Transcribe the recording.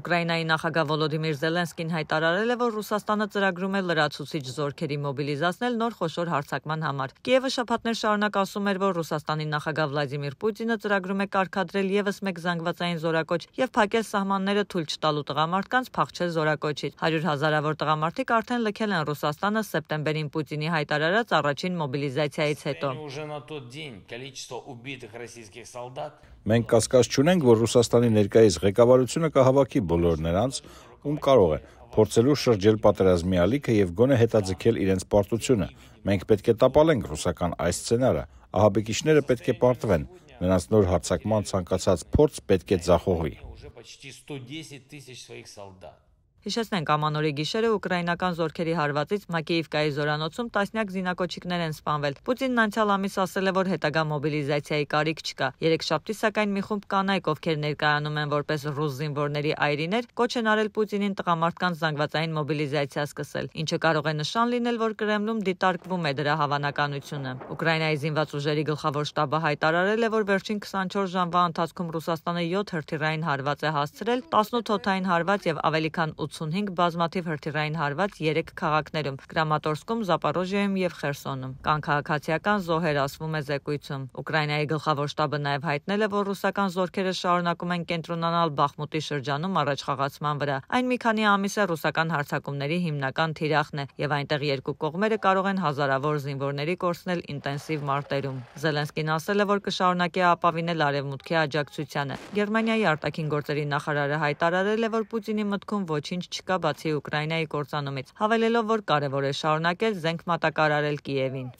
Ուկրաինայի նախագահ Վոլոդիմիր Զելենսկին հայտարարել է, որ Ռուսաստանը ծրագրում է լրացուցիչ զորքերի մոբիլիզացնել նոր խոշոր հարձակման համար։ Կիևը շփատներ շարունակ ասում էր, որ Ռուսաստանի նախագահ Վլադիմիր Պուտինը ծրագրում է կարգադրել եւս մեկ զանգվածային զորակոչ եւ փակել սահմանները թույլ չտալու տղամարդկանց փախչել զորակոչից։ 100 հազարավոր տղամարդիկ արդեն լքել են Ռուսաստանը սեպտեմբերին Պուտինի հայտարարած առաջին մոբիլիզացիայից հետո։ Մենք կասկած չունենք, որ Ռուսաստանի ներկայիս ղեկավարությունը կհավաքի բոլոր նրանց, ում կարող է, փորձելու շրջել պատերազմի ալիքը եւ գոնե հետաձգել իրենց պարտությունը։ Մենք պետք է տապալենք ռուսական այս սցենարը։ Ահաբեկիչները պետք է պարտվեն։ Նրանց նոր հարցակման ցանկացած փորձ պետք է ձախողվի։ Հիշեցնենք, ամանորի գիշերը ուկրաինական զորքերի հարվածից Մակեևկայի զորանոցում տասնյակ զինակոչիկներ են սպանվել։ Պուտինն անցյալ ամիս ասել է, որ հետագա մոբիլիզացիայի կարիք չկա։ Երեքշաբթի սակայն մի խումբ կանայք, ովքեր ներկայանում են որպես ռուս զինվորների այրիներ, կոչ են արել Պուտինին տղամարդկանց զանգվածային մոբիլիզացիա սկսել, ինչը կարող է նշան լինել, որ Կրեմլում դիտարկվում է դրա հավանականությունը։ Ուկրաինայի զինված ուժերի գլխավոր շտաբը հայտարարել է, որ վերջին 24 ժամվա ընթացքում Ռուսաստանը 7 հրթիռային հարված է հասցրել, 18 օդային հարված եւ ավելի քան 8 185 բազմաթիվ հրթիռային հարված 3 քաղաքներում՝ Կրամատորսկում, Զապորոժիայում և Խերսոնում։ Կան քաղաքացիական զոհեր, ասվում է զեկույցում։ Ուկրաինայի գլխավոր շտաբը նաև հայտնել է, որ ռուսական զորքերը շարունակում են կենտրոնանալ Բախմուտի շրջանում առաջխաղացման վրա։ Այն մի քանի ամիս է ռուսական հարձակումների հիմնական թիրախն է, եւ այնտեղ երկու կողմերը կարող են հազարավոր զինվորների կորցնել ինտենսիվ մարտերում։ Զելենսկին ասել է, որ կշարունակի ապավինել արևմուտքի աջակցությանը։ Գերմանիայի արտաքին գործերի նախարարը հայտարարել է, որ Պուտինի մտքում ոչինչ ոչինչ չկա բացի Ուկրաինայի կործանումից, հավելելով, որ կարևոր է շարունակել զենք մատակարարել Կիևին։